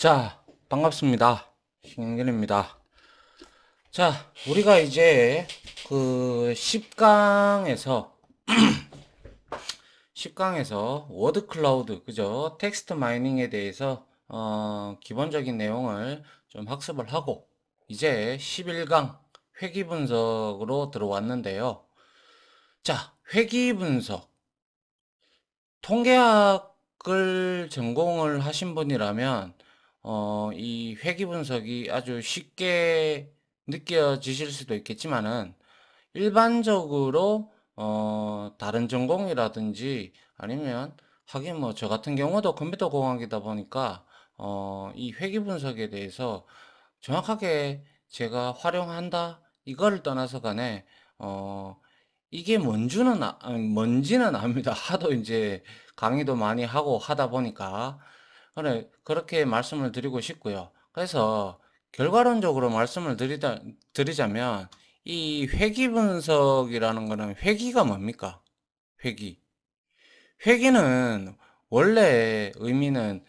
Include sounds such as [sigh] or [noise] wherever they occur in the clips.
자, 반갑습니다. 신경진입니다 자, 우리가 이제 그 10강에서 10강에서 [clears throat] 워드 클라우드, 그죠? 텍스트 마이닝에 대해서 어, 기본적인 내용을 좀 학습을 하고 이제 11강 회귀 분석으로 들어왔는데요. 자, 회귀 분석. 통계학을 전공을 하신 분이라면 어, 이 회귀 분석이 아주 쉽게 느껴지실 수도 있겠지만은 일반적으로 어, 다른 전공이라든지 아니면 하긴 뭐 저 같은 경우도 컴퓨터 공학이다 보니까 어, 이 회귀 분석에 대해서 정확하게 제가 활용한다 이거를 떠나서 간에 어, 이게 뭔지는, 아, 음, 뭔지는 압니다. [laughs] 하도 이제 강의도 많이 하고 하다 보니까. 그래, 그렇게 말씀을 드리고 싶고요. 그래서 결과론적으로 말씀을 드리다, 드리자면 이회기 분석이라는 거는 회기가 뭡니까? 회기회기는 원래 의미는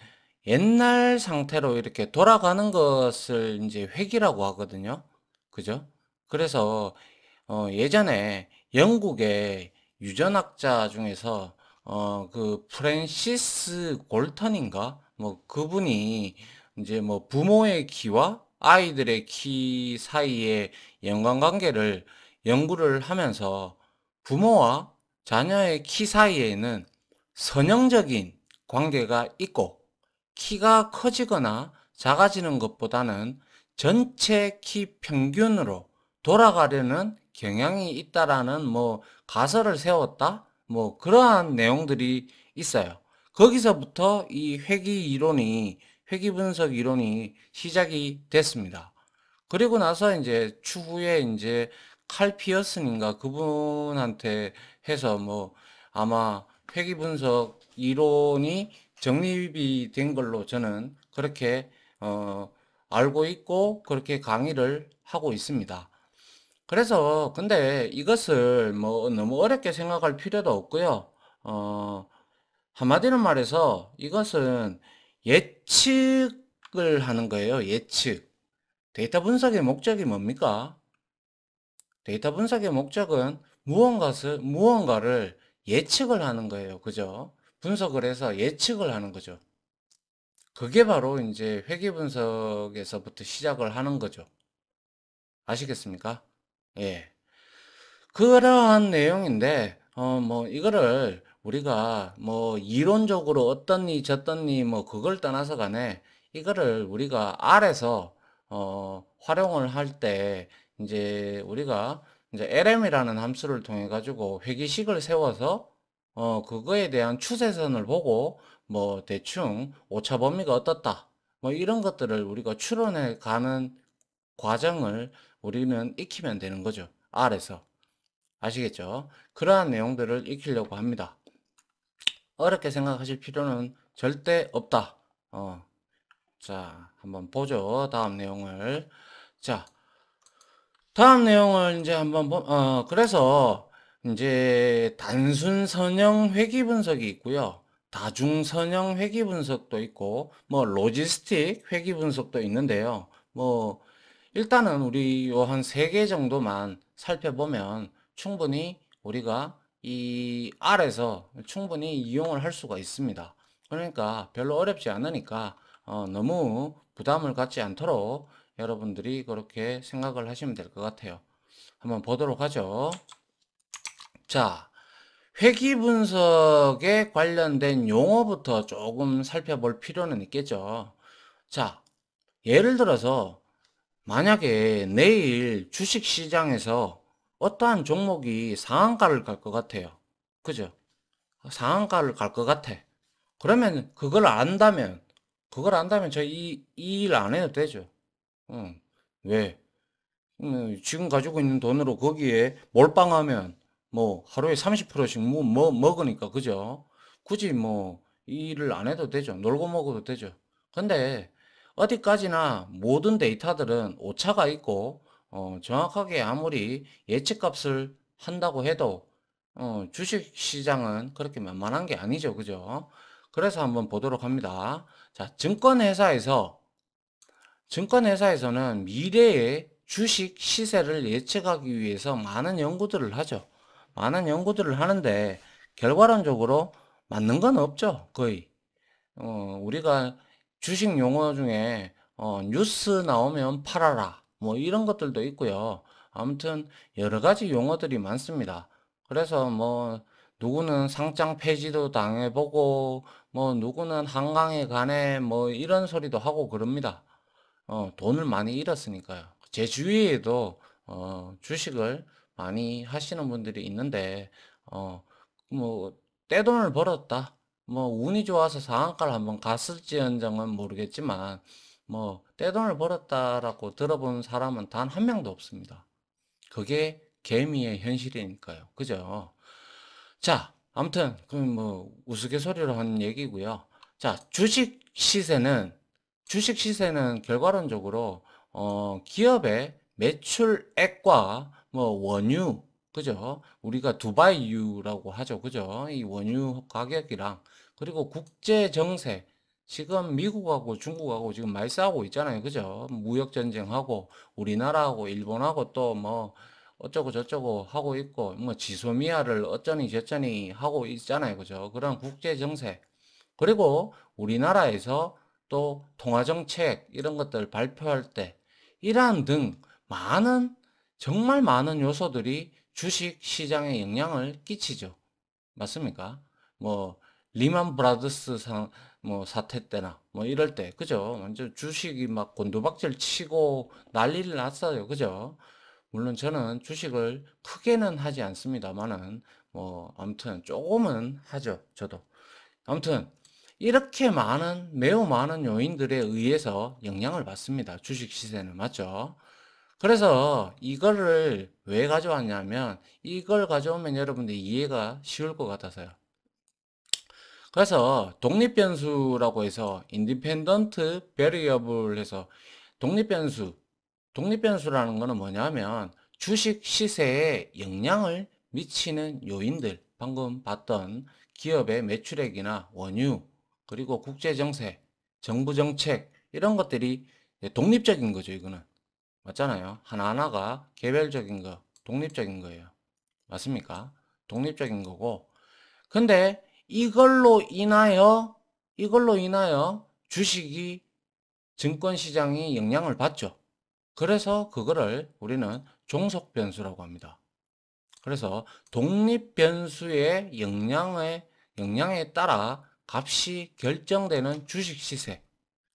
옛날 상태로 이렇게 돌아가는 것을 이제 회기라고 하거든요. 그죠? 그래서 어 예전에 영국의 유전학자 중에서 어그 프랜시스 골턴인가 뭐 그분이 이제 뭐 부모의 키와 아이들의 키 사이의 연관관계를 연구를 하면서 부모와 자녀의 키 사이에는 선형적인 관계가 있고 키가 커지거나 작아지는 것보다는 전체 키 평균으로 돌아가려는 경향이 있다라는 뭐 가설을 세웠다 뭐 그러한 내용들이 있어요. 거기서부터 이회기 이론이 회기 분석 이론이 시작이 됐습니다. 그리고 나서 이제 추후에 이제 칼 피어슨인가 그분한테 해서 뭐 아마 회귀 분석 이론이 정립이 된 걸로 저는 그렇게 어 알고 있고 그렇게 강의를 하고 있습니다. 그래서 근데 이것을 뭐 너무 어렵게 생각할 필요도 없고요. 어 한마디로 말해서 이것은 예측을 하는 거예요. 예측. 데이터 분석의 목적이 뭡니까? 데이터 분석의 목적은 무언가를, 무언가를 예측을 하는 거예요. 그죠? 분석을 해서 예측을 하는 거죠. 그게 바로 이제 회계 분석에서부터 시작을 하는 거죠. 아시겠습니까? 예. 그러한 내용인데, 어, 뭐, 이거를 우리가 뭐 이론적으로 어떻니저떻니뭐 그걸 떠나서 간에 이거를 우리가 알에서 어 활용을 할 때 이제 우리가 이제 lm이라는 함수를 통해 가지고 회기식을 세워서 어 그거에 대한 추세선을 보고 뭐 대충 오차 범위가 어떻다 뭐 이런 것들을 우리가 추론해 가는 과정을 우리는 익히면 되는 거죠. R에서. 아시겠죠? 그러한 내용들을 익히려고 합니다. 어렵게 생각하실 필요는 절대 없다. 어. 자, 한번 보죠. 다음 내용을. 자, 다음 내용을 이제 한번 보, 어, 그래서 이제 단순 선형 회귀 분석이 있고요. 다중 선형 회귀 분석도 있고 뭐 로지스틱 회귀 분석도 있는데요. 뭐 일단은 우리 요 한 세 개 정도만 살펴보면 충분히 우리가 이 알에서 충분히 이용을 할 수가 있습니다. 그러니까 별로 어렵지 않으니까 어, 너무 부담을 갖지 않도록 여러분들이 그렇게 생각을 하시면 될 것 같아요. 한번 보도록 하죠. 자, 회기 분석에 관련된 용어부터 조금 살펴볼 필요는 있겠죠. 자, 예를 들어서 만약에 내일 주식시장에서 어떠한 종목이 상한가를 갈 것 같아요. 그죠? 상한가를 갈 것 같아. 그러면 그걸 안다면, 그걸 안다면 저 이, 일 안 해도 되죠. 응. 왜? 음, 지금 가지고 있는 돈으로 거기에 몰빵하면 뭐 하루에 30%씩 뭐, 뭐 먹으니까 그죠? 굳이 뭐 일을 안 해도 되죠. 놀고 먹어도 되죠. 근데 어디까지나 모든 데이터들은 오차가 있고 어, 정확하게 아무리 예측값을 한다고 해도 어, 주식 시장은 그렇게 만만한 게 아니죠. 그죠? 그래서 한번 보도록 합니다. 자, 증권회사에서 증권회사에서는 미래의 주식 시세를 예측하기 위해서 많은 연구들을 하죠. 많은 연구들을 하는데 결과론적으로 맞는 건 없죠. 거의. 어, 우리가 주식 용어 중에 어, 뉴스 나오면 팔아라. 뭐 이런 것들도 있고요. 아무튼 여러 가지 용어들이 많습니다. 그래서 뭐 누구는 상장 폐지도 당해보고 뭐 누구는 한강에 가네 뭐 이런 소리도 하고 그럽니다. 어, 돈을 많이 잃었으니까요. 제 주위에도 어, 주식을 많이 하시는 분들이 있는데 어, 뭐 떼돈을 벌었다. 뭐 운이 좋아서 상한가를 한번 갔을지언정은 모르겠지만 뭐 떼돈을 벌었다라고 들어본 사람은 단 한 명도 없습니다. 그게 개미의 현실이니까요. 그죠? 자, 아무튼 그뭐 우스갯소리로 한 얘기고요. 자, 주식 시세는 주식 시세는 결과론적으로 어, 기업의 매출액과 뭐 원유 그죠? 우리가 두바이유라고 하죠. 그죠? 이 원유 가격이랑 그리고 국제 정세 지금 미국하고 중국하고 지금 많이 싸우고 있잖아요. 그죠? 무역 전쟁하고 우리나라하고 일본하고 또 뭐 어쩌고 저쩌고 하고 있고 뭐 지소미아를 어쩌니 저쩌니 하고 있잖아요. 그죠? 그런 국제 정세. 그리고 우리나라에서 또 통화 정책 이런 것들 발표할 때 이러한 등 많은 정말 많은 요소들이 주식 시장에 영향을 끼치죠. 맞습니까? 뭐 리만 브라더스 상뭐 사태 때나 뭐 이럴 때 그죠? 완전 주식이 막 곤두박질 치고 난리를 났어요. 그죠? 물론 저는 주식을 크게는 하지 않습니다만은 뭐 아무튼 조금은 하죠. 저도. 아무튼 이렇게 많은 매우 많은 요인들에 의해서 영향을 받습니다. 주식 시세는 맞죠? 그래서 이거를 왜 가져왔냐면 이걸 가져오면 여러분들 이해가 쉬울 것 같아서요. 그래서 독립변수라고 해서 independent variable 해서 독립변수 독립변수라는 거는 뭐냐면 주식 시세에 영향을 미치는 요인들 방금 봤던 기업의 매출액이나 원유 그리고 국제정세 정부 정책 이런 것들이 독립적인 거죠 이거는 맞잖아요 하나하나가 개별적인 거 독립적인 거예요 맞습니까 독립적인 거고 근데 이걸로 인하여 이걸로 인하여 주식이 증권 시장이 영향을 받죠. 그래서 그거를 우리는 종속 변수라고 합니다. 그래서 독립 변수의 영향에 영향에 따라 값이 결정되는 주식 시세.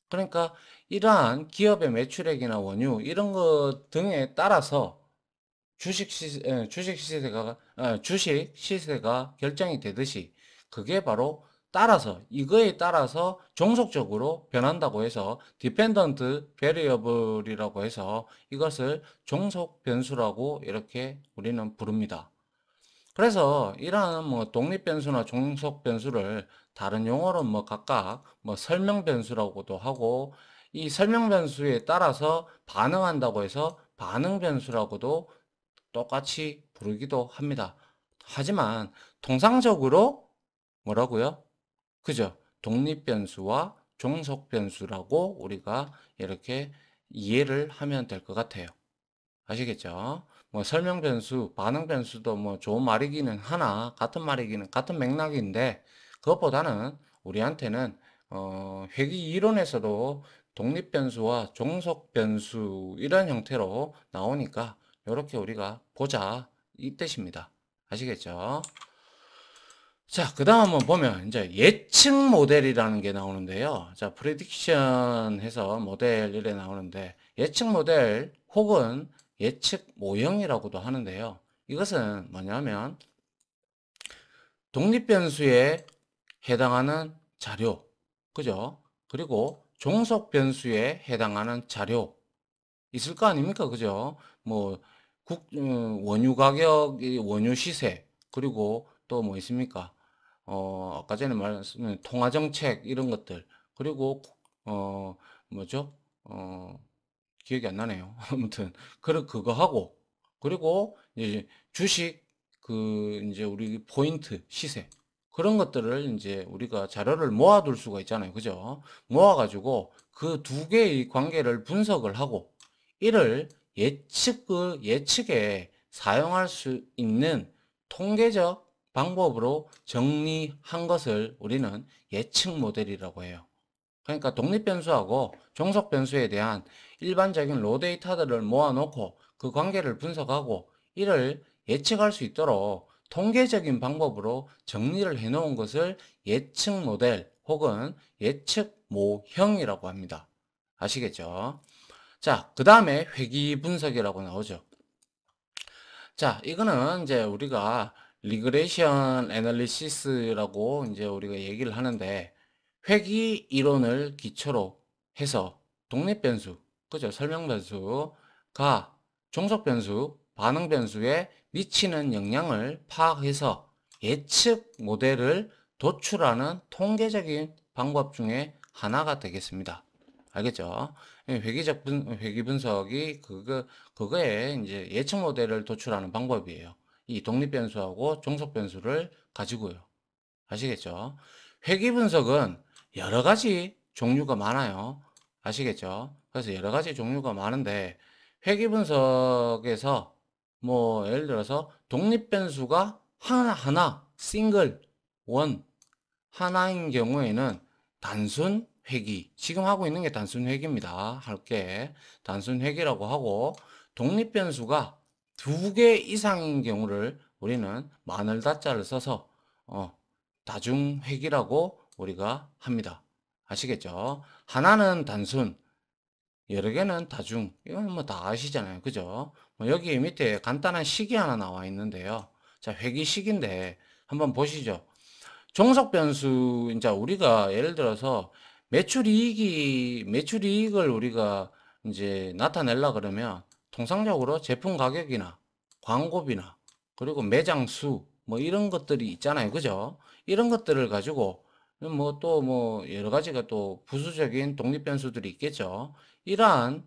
그러니까 이러한 기업의 매출액이나 원유 이런 것 등에 따라서 주식 어, 시세가 어, 주식 시세가 결정이 되듯이 그게 바로 따라서 이거에 따라서 종속적으로 변한다고 해서 Dependent 디펜던트 베리어블이라고 해서 이것을 종속 변수라고 이렇게 우리는 부릅니다. 그래서 이러한 뭐 독립 변수나 종속 변수를 다른 용어로 뭐 각각 뭐 설명 변수라고도 하고 이 설명 변수에 따라서 반응한다고 해서 반응 변수라고도 똑같이 부르기도 합니다. 하지만 통상적으로 뭐라고요? 그죠? 독립변수와 종속변수라고 우리가 이렇게 이해를 하면 될 것 같아요. 아시겠죠? 뭐 설명변수, 반응변수도 뭐 좋은 말이기는 하나, 같은 말이기는 같은 맥락인데, 그것보다는 우리한테는, 어, 회귀 이론에서도 독립변수와 종속변수 이런 형태로 나오니까, 이렇게 우리가 보자, 이 뜻입니다. 아시겠죠? 자, 그 다음 한번 보면 이제 예측 모델이라는 게 나오는데요. 자, prediction 해서 모델 이래 나오는데 예측 모델 혹은 예측 모형이라고도 하는데요. 이것은 뭐냐면 독립 변수에 해당하는 자료. 그죠? 그리고 종속 변수에 해당하는 자료 있을 거 아닙니까? 그죠? 뭐 국, 어, 원유 가격, 원유 시세, 그리고 또 뭐 있습니까? 어, 아까 전에 말한 통화 정책 이런 것들 그리고 어, 뭐죠? 어, 기억이 안 나네요. [laughs] 아무튼 그런 그거 하고 그리고 이제 주식 그 이제 우리 포인트 시세 그런 것들을 이제 우리가 자료를 모아둘 수가 있잖아요. 그죠? 모아가지고 그 두 개의 관계를 분석을 하고 이를 예측, 그 예측에 사용할 수 있는 통계적 방법으로 정리한 것을 우리는 예측 모델이라고 해요. 그러니까 독립변수하고 종속변수에 대한 일반적인 로 데이터들을 모아놓고 그 관계를 분석하고 이를 예측할 수 있도록 통계적인 방법으로 정리를 해놓은 것을 예측 모델 혹은 예측 모형이라고 합니다. 아시겠죠? 자, 그 다음에 회기 분석이라고 나오죠. 자, 이거는 이제 우리가 리그레이션 애널리시스라고 이제 우리가 얘기를 하는데 회귀 이론을 기초로 해서 독립 변수, 그죠? 설명 변수가 종속 변수, 반응 변수에 미치는 영향을 파악해서 예측 모델을 도출하는 통계적인 방법 중에 하나가 되겠습니다. 알겠죠? 회귀적 분, 회귀 분석이 그거, 그거에 이제 예측 모델을 도출하는 방법이에요. 이 독립 변수하고 종속 변수를 가지고요. 아시겠죠? 회귀 분석은 여러 가지 종류가 많아요. 아시겠죠? 그래서 여러 가지 종류가 많은데 회귀 분석에서 뭐 예를 들어서 독립 변수가 하나하나 싱글 원 하나인 경우에는 단순 회귀 지금 하고 있는 게 단순 회귀입니다. 할게 단순 회귀라고 하고 독립 변수가 두개 이상인 경우를 우리는 마늘 다자를 써서 어, 다중획이라고 우리가 합니다. 아시겠죠? 하나는 단순, 여러 개는 다중. 이건 뭐 다 아시잖아요. 그죠? 뭐 여기 밑에 간단한 식이 하나 나와 있는데요. 자, 회기식인데 한번 보시죠. 종속 변수 이제 우리가 예를 들어서 매출 이익이 매출 이익을 우리가 이제 나타내려 그러면 통상적으로 제품 가격이나 광고비나 그리고 매장 수 뭐 이런 것들이 있잖아요. 그죠? 이런 것들을 가지고 뭐 또뭐 뭐 여러 가지가 또 부수적인 독립 변수들이 있겠죠. 이러한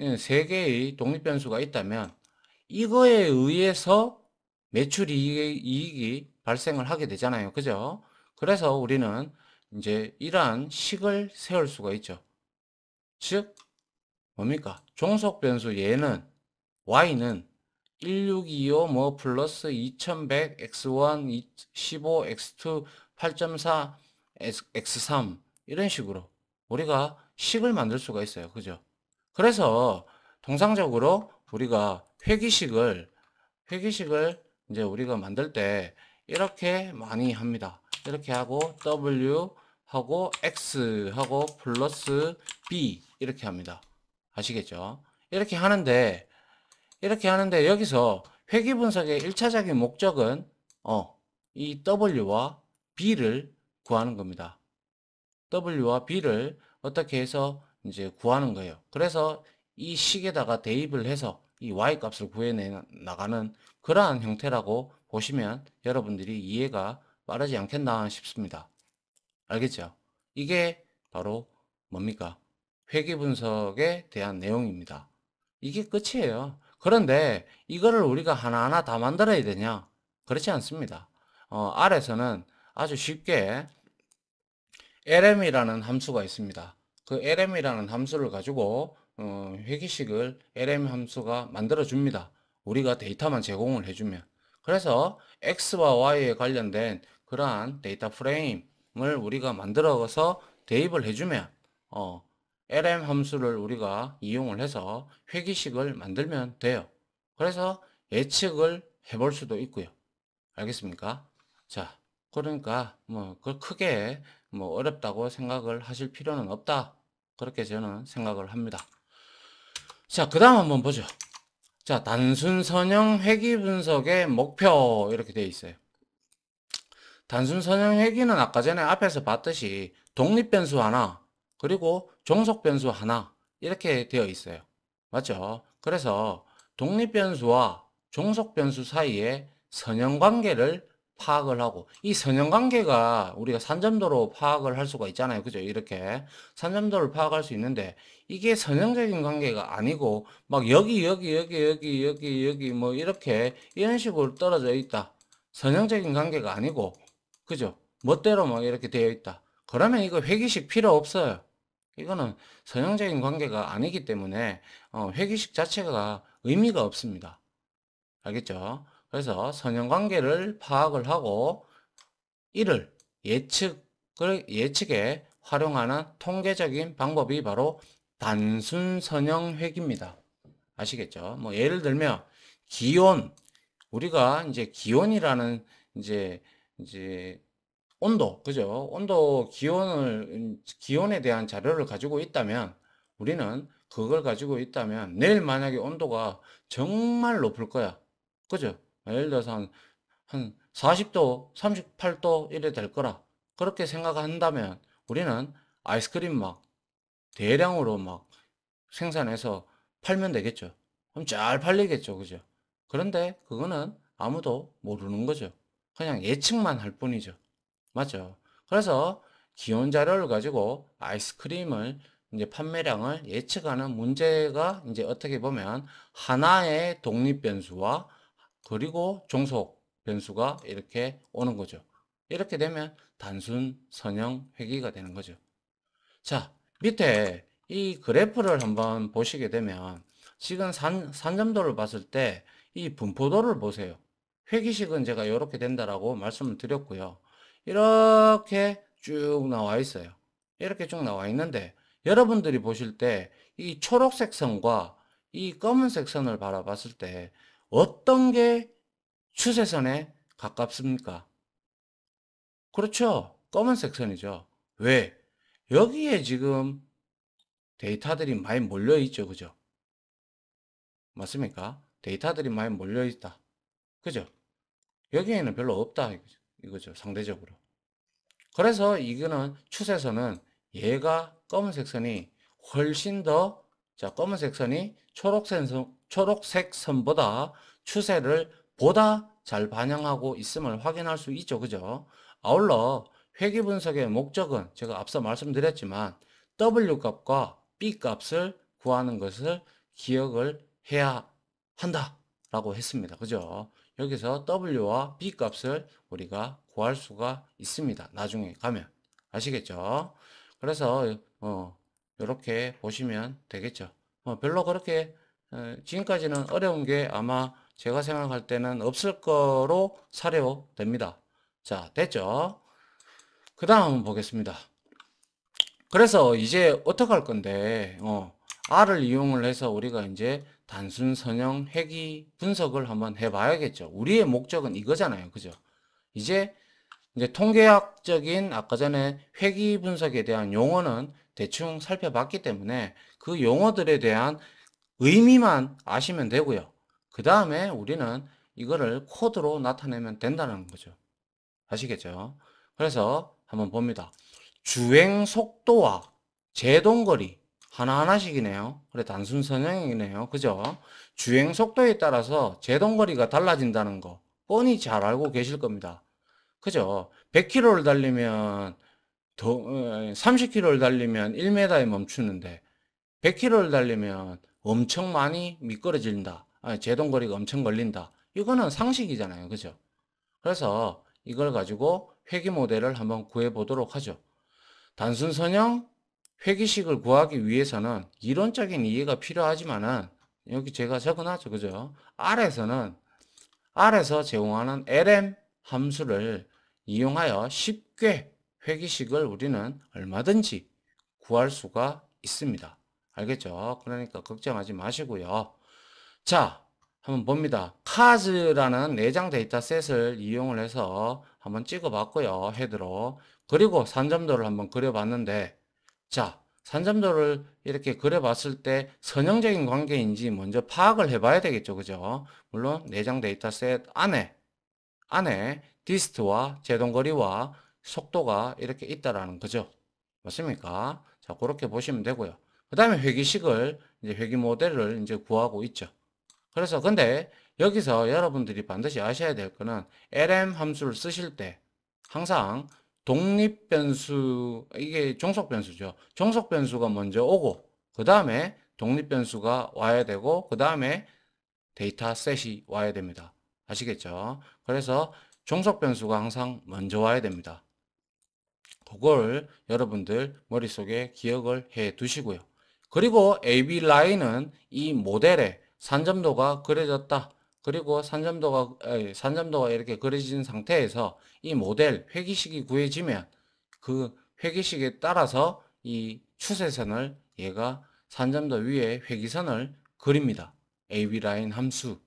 예, 세 개의 독립 변수가 있다면 이거에 의해서 매출 이익이 발생을 하게 되잖아요. 그죠? 그래서 우리는 이제 이러한 식을 세울 수가 있죠. 즉 뭡니까? 종속 변수 얘는 y는 1625뭐 플러스 2100 x1 15 x2 8.4 x3 이런 식으로 우리가 식을 만들 수가 있어요. 그죠? 그래서 통상적으로 우리가 회기식을 회기식을 이제 우리가 만들 때 이렇게 많이 합니다. 이렇게 하고 w 하고 x하고 플러스 b 이렇게 합니다. 아시겠죠? 이렇게 하는데 이렇게 하는데 여기서 회귀 분석의 1차적인 목적은 어, 이 W와 B를 구하는 겁니다. W와 B를 어떻게 해서 이제 구하는 거예요. 그래서 이 식에다가 대입을 해서 이 y 값을 구해내 나가는 그러한 형태라고 보시면 여러분들이 이해가 빠르지 않겠나 싶습니다. 알겠죠? 이게 바로 뭡니까? 회계 분석에 대한 내용입니다. 이게 끝이에요. 그런데 이거를 우리가 하나하나 다 만들어야 되냐? 그렇지 않습니다. 어, R에서는 아주 쉽게 lm이라는 함수가 있습니다. 그 lm이라는 함수를 가지고 어, 회기식을 lm 함수가 만들어 줍니다. 우리가 데이터만 제공을 해주면 그래서 x와 y에 관련된 그러한 데이터 프레임을 우리가 만들어서 대입을 해주면 어, LM 함수를 우리가 이용을 해서 회기식을 만들면 돼요. 그래서 예측을 해볼 수도 있고요. 알겠습니까? 자, 그러니까 뭐그 크게 뭐 어렵다고 생각을 하실 필요는 없다. 그렇게 저는 생각을 합니다. 자, 그 다음 한번 보죠. 자, 단순 선형 회귀 분석의 목표 이렇게 되어 있어요. 단순 선형 회귀는 아까 전에 앞에서 봤듯이 독립 변수 하나, 그리고 종속 변수 하나 이렇게 되어 있어요. 맞죠? 그래서 독립 변수와 종속 변수 사이에 선형 관계를 파악을 하고 이 선형 관계가 우리가 산점도로 파악을 할 수가 있잖아요. 그죠? 이렇게 산점도를 파악할 수 있는데 이게 선형적인 관계가 아니고 막 여기 여기 여기 여기 여기 여기 뭐 이렇게 이런 식으로 떨어져 있다. 선형적인 관계가 아니고 그죠? 멋대로 막 이렇게 되어 있다. 그러면 이거 회기식 필요 없어요. 이거는 선형적인 관계가 아니기 때문에 어, 회기식 자체가 의미가 없습니다. 알겠죠? 그래서 선형관계를 파악을 하고 이를 예측을 예측에 활용하는 통계적인 방법이 바로 단순 선형 회기입니다. 아시겠죠? 뭐 예를 들면 기온 우리가 이제 기온이라는 이제 이제 온도, 그죠? 온도 기온을, 음, 기온에 대한 자료를 가지고 있다면 우리는 그걸 가지고 있다면 내일 만약에 온도가 정말 높을 거야. 그죠? 예를 들어서 한, 한 40도, 38도 이래 될 거라. 그렇게 생각한다면 우리는 아이스크림 막 대량으로 막 생산해서 팔면 되겠죠. 그럼 잘 팔리겠죠. 그죠? 그런데 그거는 아무도 모르는 거죠. 그냥 예측만 할 뿐이죠. 맞죠. 그래서 기온 자료를 가지고 아이스크림을 이제 판매량을 예측하는 문제가 이제 어떻게 보면 하나의 독립 변수와 그리고 종속 변수가 이렇게 오는 거죠. 이렇게 되면 단순 선형 회귀가 되는 거죠. 자, 밑에 이 그래프를 한번 보시게 되면 지금 산, 산점도를 봤을 때 이 분포도를 보세요. 회귀식은 제가 이렇게 된다라고 말씀을 드렸고요. 이렇게 쭉 나와 있어요. 이렇게 쭉 나와 있는데 여러분들이 보실 때 이 초록색 선과 이 검은색 선을 바라봤을 때 어떤 게 추세선에 가깝습니까? 그렇죠. 검은색 선이죠. 왜? 여기에 지금 데이터들이 많이 몰려있죠. 그죠? 맞습니까? 데이터들이 많이 몰려있다. 그죠? 여기에는 별로 없다. 이거죠. 이거죠. 상대적으로. 그래서 이거는 추세선은 얘가 검은색 선이 훨씬 더 자, 검은색 선이 초록색 선, 초록색 선보다 추세를 보다 잘 반영하고 있음을 확인할 수 있죠. 그죠? 아울러 회귀 분석의 목적은 제가 앞서 말씀드렸지만 W 값과 B 값을 구하는 것을 기억을 해야 한다라고 했습니다. 그죠? 여기서 W와 B 값을 우리가 구할 수가 있습니다. 나중에 가면. 아시겠죠? 그래서, 어, 이렇게 보시면 되겠죠. 어, 별로 그렇게, 어, 지금까지는 어려운 게 아마 제가 생각할 때는 없을 거로 사료됩니다. 자, 됐죠? 그 다음 보겠습니다. 그래서 이제 어떻게 할 건데, 어, R을 이용을 해서 우리가 이제 단순 선형 회귀 분석을 한번 해봐야겠죠. 우리의 목적은 이거잖아요. 그죠? 이제 이제 통계학적인 아까 전에 회귀 분석에 대한 용어는 대충 살펴봤기 때문에 그 용어들에 대한 의미만 아시면 되고요. 그 다음에 우리는 이거를 코드로 나타내면 된다는 거죠. 아시겠죠? 그래서 한번 봅니다. 주행 속도와 제동거리 하나하나씩이네요. 그래 단순 선형이네요. 그죠? 주행 속도에 따라서 제동거리가 달라진다는 거 뻔히 잘 알고 계실 겁니다. 그죠? 100km를 달리면 더 30km를 어, 달리면 1m에 멈추는데 100km를 달리면 엄청 많이 미끄러진다. 아, 제동거리가 엄청 걸린다. 이거는 상식이잖아요. 그죠? 그래서 이걸 가지고 회귀 모델을 한번 구해 보도록 하죠. 단순 선형, 회기식을 구하기 위해서는 이론적인 이해가 필요하지만은 여기 제가 적어놨죠. 그죠? R에서는 R에서 제공하는 LM 함수를 이용하여 쉽게 회기식을 우리는 얼마든지 구할 수가 있습니다. 알겠죠? 그러니까 걱정하지 마시고요. 자, 한번 봅니다. 카즈라는 내장 데이터셋을 이용을 해서 한번 찍어봤고요. 헤드로. 그리고 산점도를 한번 그려봤는데 자, 산점도를 이렇게 그려봤을 때 선형적인 관계인지 먼저 파악을 해봐야 되겠죠. 그죠? 물론 내장 데이터셋 안에, 안에 디스트와 제동거리와 속도가 이렇게 있다라는 거죠. 맞습니까? 자, 그렇게 보시면 되고요. 그 다음에 회기식을, 이제 회기 모델을 이제 구하고 있죠. 그래서 근데 여기서 여러분들이 반드시 아셔야 될 거는 LM 함수를 쓰실 때 항상 독립 변수 이게 종속 변수죠. 종속 변수가 먼저 오고 그 다음에 독립 변수가 와야 되고 그 다음에 데이터 셋이 와야 됩니다. 아시겠죠? 그래서 종속 변수가 항상 먼저 와야 됩니다. 그걸 여러분들 머릿속에 기억을 해 두시고요. 그리고 AB 라인은 이 모델의 산점도가 그려졌다. 그리고 산점도가 산점도가 이렇게 그려진 상태에서 이 모델 회기식이 구해지면 그 회기식에 따라서 이 추세선을 얘가 산점도 위에 회기선을 그립니다. AB 라인 함수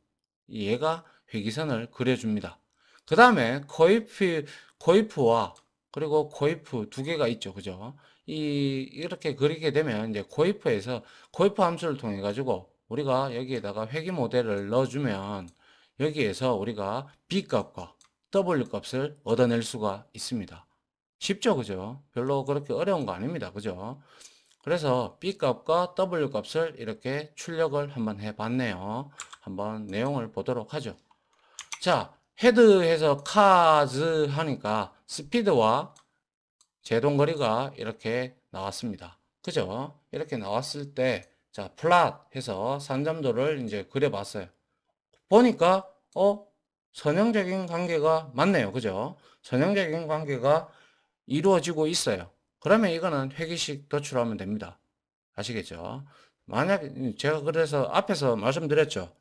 얘가 회기선을 그려줍니다. 그 다음에 코이프 코이프와 그리고 코이프 두 개가 있죠, 그죠? 이 이렇게 그리게 되면 이제 코이프에서 코이프 함수를 통해 가지고 우리가 여기에다가 회귀 모델을 넣어주면 여기에서 우리가 B값과 W값을 얻어낼 수가 있습니다. 쉽죠? 그죠? 별로 그렇게 어려운 거 아닙니다. 그죠? 그래서 B값과 W값을 이렇게 출력을 한번 해봤네요. 한번 내용을 보도록 하죠. 자, 헤드해서 카즈 하니까 스피드와 제동거리가 이렇게 나왔습니다. 그죠? 이렇게 나왔을 때 자, 플랫 해서 산잠도를 이제 그려봤어요. 보니까, 어, 선형적인 관계가 맞네요. 그죠? 선형적인 관계가 이루어지고 있어요. 그러면 이거는 회기식 도출하면 됩니다. 아시겠죠? 만약 제가 그래서 앞에서 말씀드렸죠.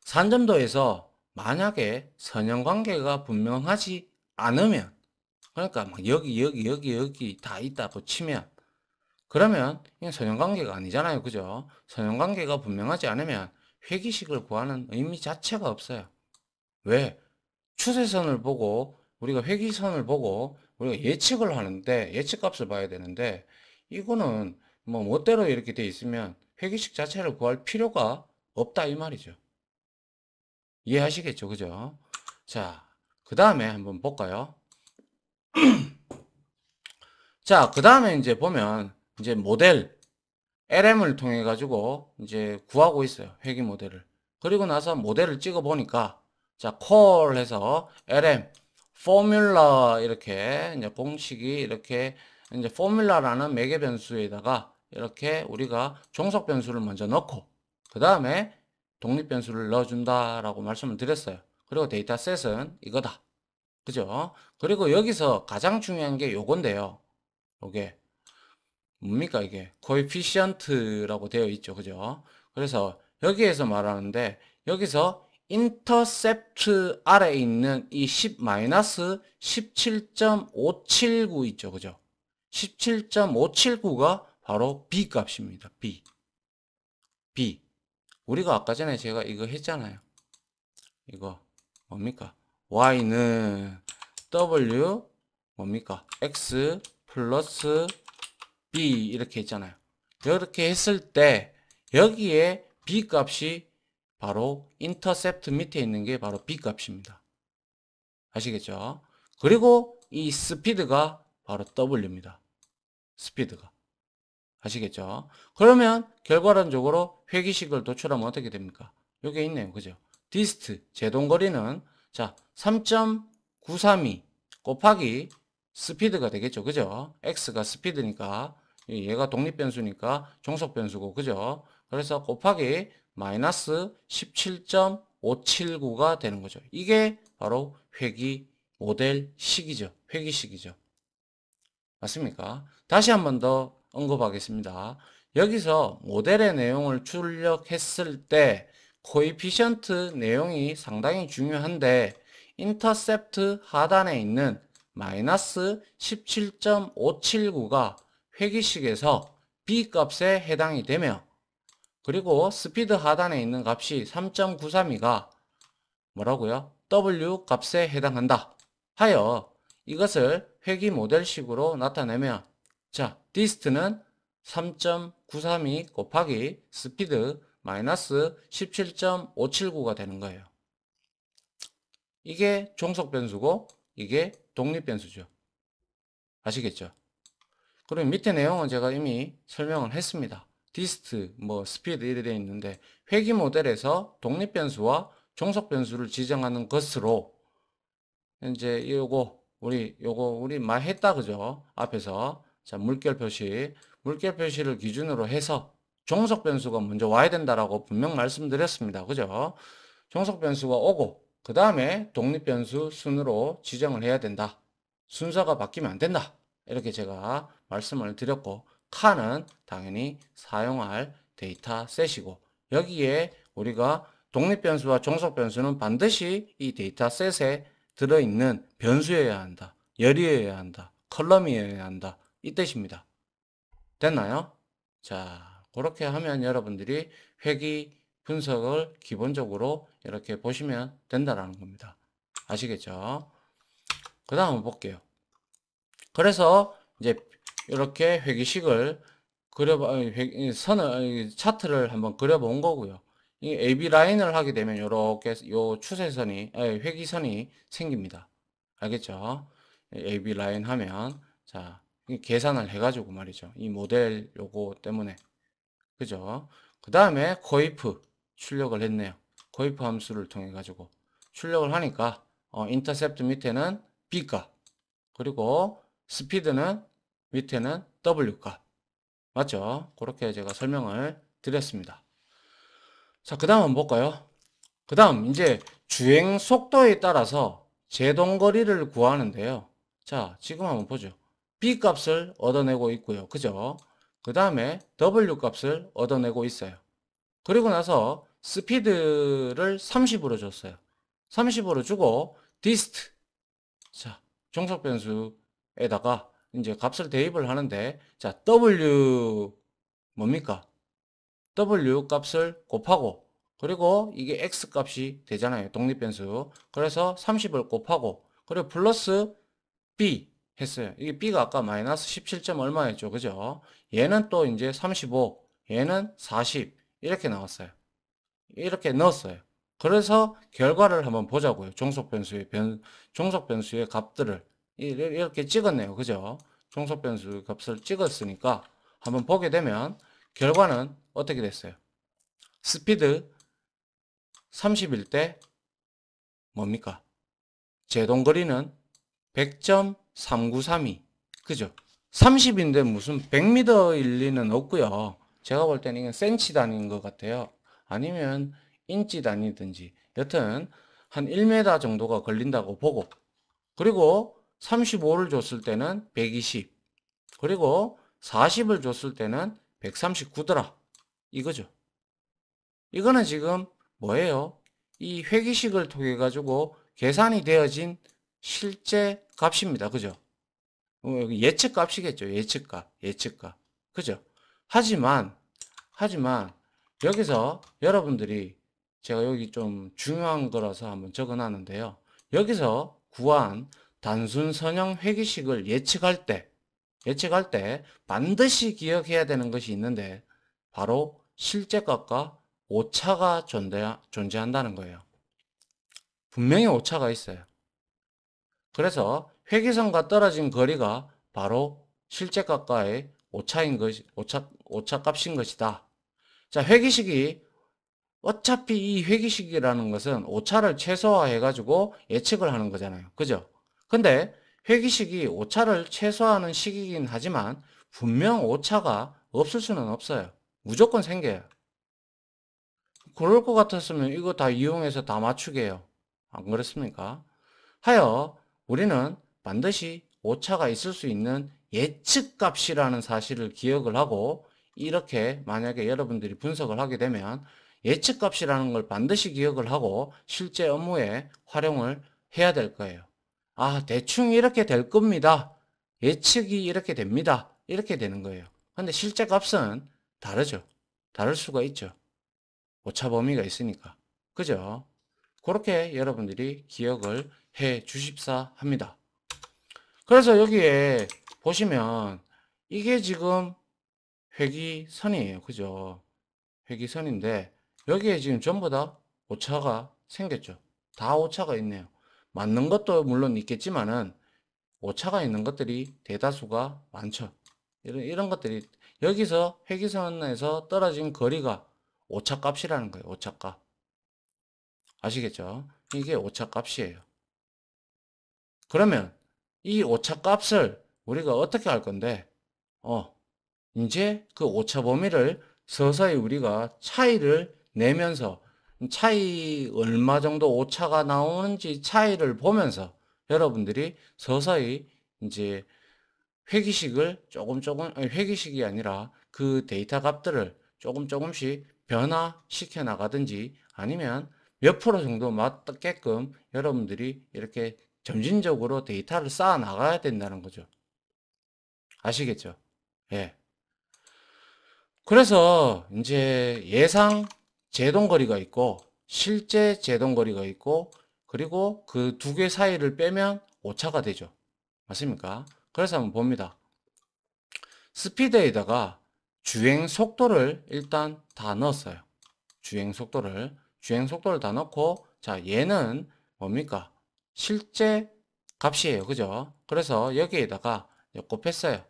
산점도에서 만약에 선형 관계가 분명하지 않으면 그러니까 막 여기 여기 여기 여기 다 있다고 치면 그러면 이건 선형관계가 아니잖아요. 그죠? 선형관계가 분명하지 않으면 회기식을 구하는 의미 자체가 없어요. 왜? 추세선을 보고 우리가 회기선을 보고 우리가 예측을 하는데 예측값을 봐야 되는데 이거는 뭐 멋대로 이렇게 돼 있으면 회기식 자체를 구할 필요가 없다 이 말이죠. 이해하시겠죠? 그죠? 자, 그 다음에 한번 볼까요? [clears throat] 자, 그 다음에 이제 보면 이제 모델 LM을 통해 가지고 이제 구하고 있어요. 회귀 모델을. 그리고 나서 모델을 찍어 보니까 자, 콜 해서 LM 포뮬러 이렇게 이제 공식이 이렇게 이제 포뮬러라는 매개 변수에다가 이렇게 우리가 종속 변수를 먼저 넣고 그 다음에 독립 변수를 넣어준다라고 말씀을 드렸어요. 그리고 데이터셋은 이거다. 그죠? 그리고 여기서 가장 중요한 게 요건데요. 요게 뭡니까 이게 코에피시언트라고 되어 있죠 그죠 그래서 여기에서 말하는데 여기서 인터셉트 아래에 있는 이 10 마이너스 17.579 있죠 그죠 17.579가 바로 B 값입니다 B B 우리가 아까 전에 제가 이거 했잖아요 이거 뭡니까 Y는 W 뭡니까 X 플러스 B 이렇게 했잖아요. 이렇게 했을 때 여기에 B 값이 바로 인터셉트 밑에 있는 게 바로 B 값입니다. 아시겠죠? 그리고 이 스피드가 바로 W입니다. 스피드가. 아시겠죠? 그러면 결과론적으로 회기식을 도출하면 어떻게 됩니까? 여기 있네요. 그죠? 디스트, 제동거리는 자 3.932 곱하기 스피드가 되겠죠. 그죠? x가 스피드니까 얘가 독립변수니까 종속변수고 그죠? 그래서 곱하기 마이너스 17.579가 되는 거죠. 이게 바로 회기 모델식이죠. 회기식이죠 맞습니까? 다시 한 번 더 언급하겠습니다. 여기서 모델의 내용을 출력했을 때 코이피션트 내용이 상당히 중요한데 인터셉트 하단에 있는 마이너스 17.579가 회기식에서 B 값에 해당이 되며 그리고 스피드 하단에 있는 값이 3.932가 뭐라고요? W 값에 해당한다 하여 이것을 회기 모델식으로 나타내면 자, 디스트는 3.932 곱하기 스피드 마이너스 17.579가 되는 거예요. 이게 종속 변수고 이게 독립 변수죠. 아시겠죠? 그리고 밑에 내용은 제가 이미 설명을 했습니다. 디스트, 뭐 스피드 이래 되어 있는데 회귀 모델에서 독립 변수와 종속 변수를 지정하는 것으로 이제 요거 우리 요거 우리 말했다 그죠? 앞에서 자 물결 표시 물결 표시를 기준으로 해서 종속 변수가 먼저 와야 된다라고 분명 말씀드렸습니다. 그죠? 종속 변수가 오고 그 다음에 독립 변수 순으로 지정을 해야 된다. 순서가 바뀌면 안 된다. 이렇게 제가 말씀을 드렸고 칸은 당연히 사용할 데이터셋이고 여기에 우리가 독립변수와 종속변수는 반드시 이 데이터셋에 들어있는 변수여야 한다. 열이어야 한다. 컬럼이어야 한다. 이 뜻입니다. 됐나요? 자, 그렇게 하면 여러분들이 회귀 분석을 기본적으로 이렇게 보시면 된다라는 겁니다. 아시겠죠? 그 다음 볼게요. 그래서 이제 이렇게 회기식을 그려봐, 선을, 차트를 한번 그려본 거고요. 이 AB 라인을 하게 되면 이렇게 요 추세선이, 회기선이 생깁니다. 알겠죠? AB 라인 하면, 자, 계산을 해가지고 말이죠. 이 모델 요거 때문에. 그죠? 그 다음에 고이프 출력을 했네요. 고이프 함수를 통해가지고 출력을 하니까, 어, 인터셉트 밑에는 B값, 그리고 스피드는 밑에는 W값. 맞죠? 그렇게 제가 설명을 드렸습니다. 자, 그 다음 한번 볼까요? 그 다음, 이제 주행 속도에 따라서 제동거리를 구하는데요. 자, 지금 한번 보죠. B 값을 얻어내고 있고요. 그죠? 그 다음에 W 값을 얻어내고 있어요. 그리고 나서 스피드를 30으로 줬어요. 30으로 주고, dist. 자, 종속 변수에다가 이제 값을 대입을 하는데 자 w 뭡니까? w 값을 곱하고 그리고 이게 x 값이 되잖아요. 독립변수. 그래서 30을 곱하고 그리고 플러스 b 했어요. 이게 b가 아까 마이너스 17점 얼마였죠. 그죠? 얘는 또 이제 35, 얘는 40 이렇게 나왔어요. 이렇게 넣었어요. 그래서 결과를 한번 보자고요. 종속 변수의 변 종속 변수의 값들을 이렇게 찍었네요. 그죠? 종속 변수 값을 찍었으니까 한번 보게 되면 결과는 어떻게 됐어요? 스피드 30일 때 뭡니까? 제동거리는 100.3932 그죠? 30인데 무슨 100m일 리는 없고요. 제가 볼 때는 이건 센치 단위인 것 같아요. 아니면 인치 단위든지 여튼 한 1m 정도가 걸린다고 보고 그리고 35를 줬을 때는 120 그리고 40을 줬을 때는 139더라 이거죠 이거는 지금 뭐예요 이 회기식을 통해 가지고 계산이 되어진 실제 값입니다 그죠 어, 예측 값이겠죠 예측값 예측값 그죠 하지만 하지만 여기서 여러분들이 제가 여기 좀 중요한 거라서 한번 적어 놨는데요 여기서 구한 단순 선형 회귀식을 예측할 때, 예측할 때 반드시 기억해야 되는 것이 있는데 바로 실제값과 오차가 존재한다는 거예요. 분명히 오차가 있어요. 그래서 회귀선과 떨어진 거리가 바로 실제값과의 오차인 것이 오차 오차값인 것이다. 자, 회귀식이 어차피 이 회귀식이라는 것은 오차를 최소화해 가지고 예측을 하는 거잖아요. 그죠? 근데 회기식이 오차를 최소화하는 시기이긴 하지만 분명 오차가 없을 수는 없어요. 무조건 생겨요. 그럴 것 같았으면 이거 다 이용해서 다 맞추게요. 안 그렇습니까? 하여 우리는 반드시 오차가 있을 수 있는 예측값이라는 사실을 기억을 하고 이렇게 만약에 여러분들이 분석을 하게 되면 예측값이라는 걸 반드시 기억을 하고 실제 업무에 활용을 해야 될 거예요. 아, 대충 이렇게 될 겁니다. 예측이 이렇게 됩니다. 이렇게 되는 거예요. 근데 실제 값은 다르죠. 다를 수가 있죠. 오차 범위가 있으니까. 그죠? 그렇게 여러분들이 기억을 해 주십사 합니다. 그래서 여기에 보시면 이게 지금 회기선이에요. 그죠? 회기선인데 여기에 지금 전부 다 오차가 생겼죠. 다 오차가 있네요. 맞는 것도 물론 있겠지만은 오차가 있는 것들이 대다수가 많죠. 이런, 이런 것들이 여기서 회귀선에서 떨어진 거리가 오차값이라는 거예요. 오차값. 아시겠죠? 이게 오차값이에요. 그러면 이 오차값을 우리가 어떻게 할 건데? 어, 이제 그 오차 범위를 서서히 우리가 차이를 내면서 차이 얼마 정도 오차가 나오는지 차이를 보면서 여러분들이 서서히 이제 회기식을 조금 조금 아니 회기식이 아니라 그 데이터 값들을 조금 조금씩 변화시켜 나가든지 아니면 몇 프로 정도 맞게끔 여러분들이 이렇게 점진적으로 데이터를 쌓아 나가야 된다는 거죠. 아시겠죠? 예. 그래서 이제 예상 제동거리가 있고 실제 제동거리가 있고 그리고 그 두 개 사이를 빼면 오차가 되죠. 맞습니까? 그래서 한번 봅니다. 스피드에다가 주행 속도를 일단 다 넣었어요. 주행 속도를 주행 속도를 다 넣고 자 얘는 뭡니까? 실제 값이에요. 그죠? 그래서 여기에다가 곱했어요.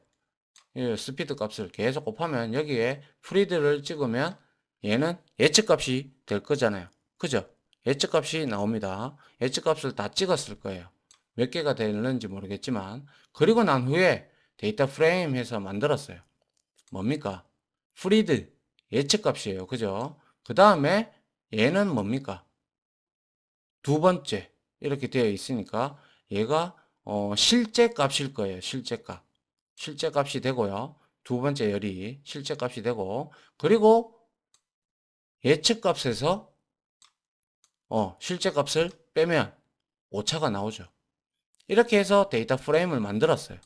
스피드 값을 계속 곱하면 여기에 프리드를 찍으면 얘는 예측값이 될 거잖아요. 그죠? 예측값이 나옵니다. 예측값을 다 찍었을 거예요. 몇 개가 되는지 모르겠지만 그리고 난 후에 데이터 프레임 해서 만들었어요. 뭡니까? 프리드 예측값이에요. 그죠? 그 다음에 얘는 뭡니까? 두 번째 이렇게 되어 있으니까 얘가 어, 실제 값일 거예요. 실제 값. 실제 값이 되고요. 두 번째 열이 실제 값이 되고 그리고 예측값에서 어, 실제값을 빼면 오차가 나오죠. 이렇게 해서 데이터 프레임을 만들었어요.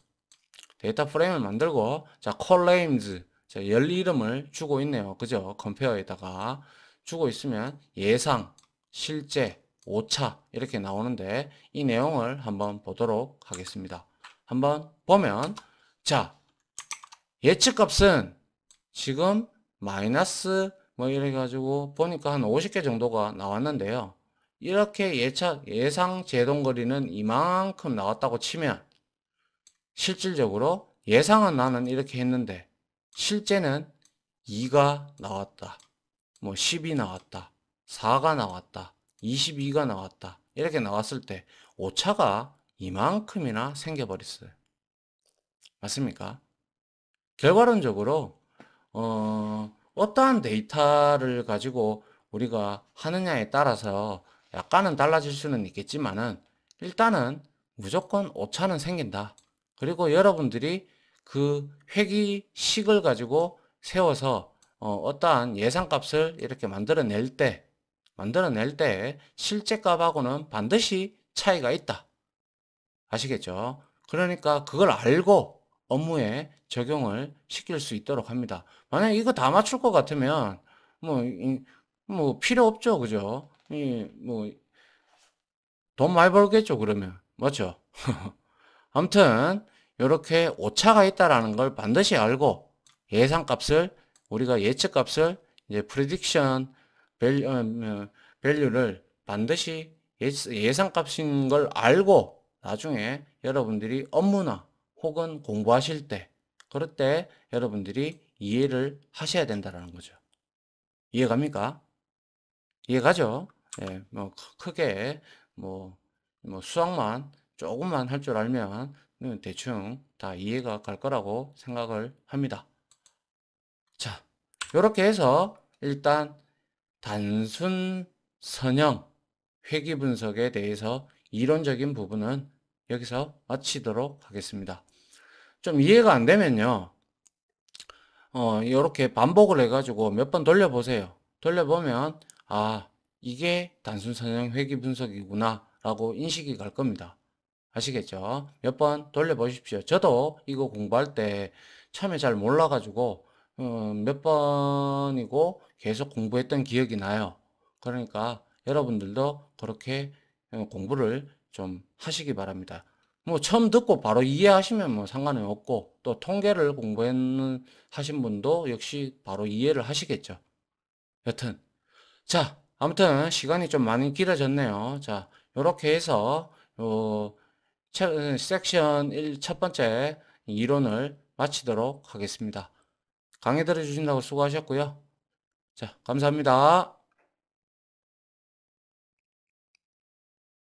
데이터 프레임을 만들고 자 컬레임즈 자, 열 이름을 주고 있네요. 그죠? 컴페어에다가 주고 있으면 예상, 실제, 오차 이렇게 나오는데 이 내용을 한번 보도록 하겠습니다. 한번 보면 자 예측값은 지금 마이너스 뭐 이래 가지고 보니까 한 50개 정도가 나왔는데요. 이렇게 예차, 예상 제동거리는 이만큼 나왔다고 치면 실질적으로 예상은 나는 이렇게 했는데 실제는 2가 나왔다. 뭐 10이 나왔다. 4가 나왔다. 22가 나왔다. 이렇게 나왔을 때 오차가 이만큼이나 생겨버렸어요. 맞습니까? 결과론적으로 어, 어떠한 데이터를 가지고 우리가 하느냐에 따라서 약간은 달라질 수는 있겠지만은 일단은 무조건 오차는 생긴다. 그리고 여러분들이 그 회기식을 가지고 세워서 어, 떠한 예상값을 이렇게 만들어낼 때 만들어낼 때 실제값하고는 반드시 차이가 있다. 아시겠죠? 그러니까 그걸 알고 업무에 적용을 시킬 수 있도록 합니다. 만약 이거 다 맞출 것 같으면 뭐, 뭐 필요 없죠, 그죠? 이, 뭐, 돈 많이 벌겠죠, 그러면. 맞죠? [laughs] 아무튼, 이렇게 오차가 있다라는 걸 반드시 알고 예상값을, 우리가 예측값을, 이제 프리딕션 밸류, 를 반드시 예상값인 걸 알고 나중에 여러분들이 업무나 혹은 공부하실 때 그럴 때 여러분들이 이해를 하셔야 된다는 거죠. 이해갑니까? 이해가죠? 예, 뭐 크게 뭐, 뭐 수학만 조금만 할 줄 알면 음, 대충 다 이해가 갈 거라고 생각을 합니다. 자, 이렇게 해서 일단 단순 선형 회귀 분석에 대해서 이론적인 부분은 여기서 마치도록 하겠습니다. 좀 이해가 안 되면요. 어, 이렇게 반복을 해가지고 몇 번 돌려보세요. 돌려보면, 아, 이게 단순 선형 회귀 분석이구나. 라고 인식이 갈 겁니다. 아시겠죠? 몇 번 돌려보십시오. 저도 이거 공부할 때 처음에 잘 몰라가지고, 어, 몇 번이고 계속 공부했던 기억이 나요. 그러니까 여러분들도 그렇게 어, 공부를 좀 하시기 바랍니다. 뭐 처음 듣고 바로 이해하시면 뭐 상관은 없고 또 통계를 공부했는 하신 분도 역시 바로 이해를 하시겠죠. 여튼 자 아무튼 시간이 좀 많이 길어졌네요. 자 요렇게 해서 요 섹션 1 첫 번째 이론을 마치도록 하겠습니다. 강의 들어주신다고 수고하셨고요. 자 감사합니다.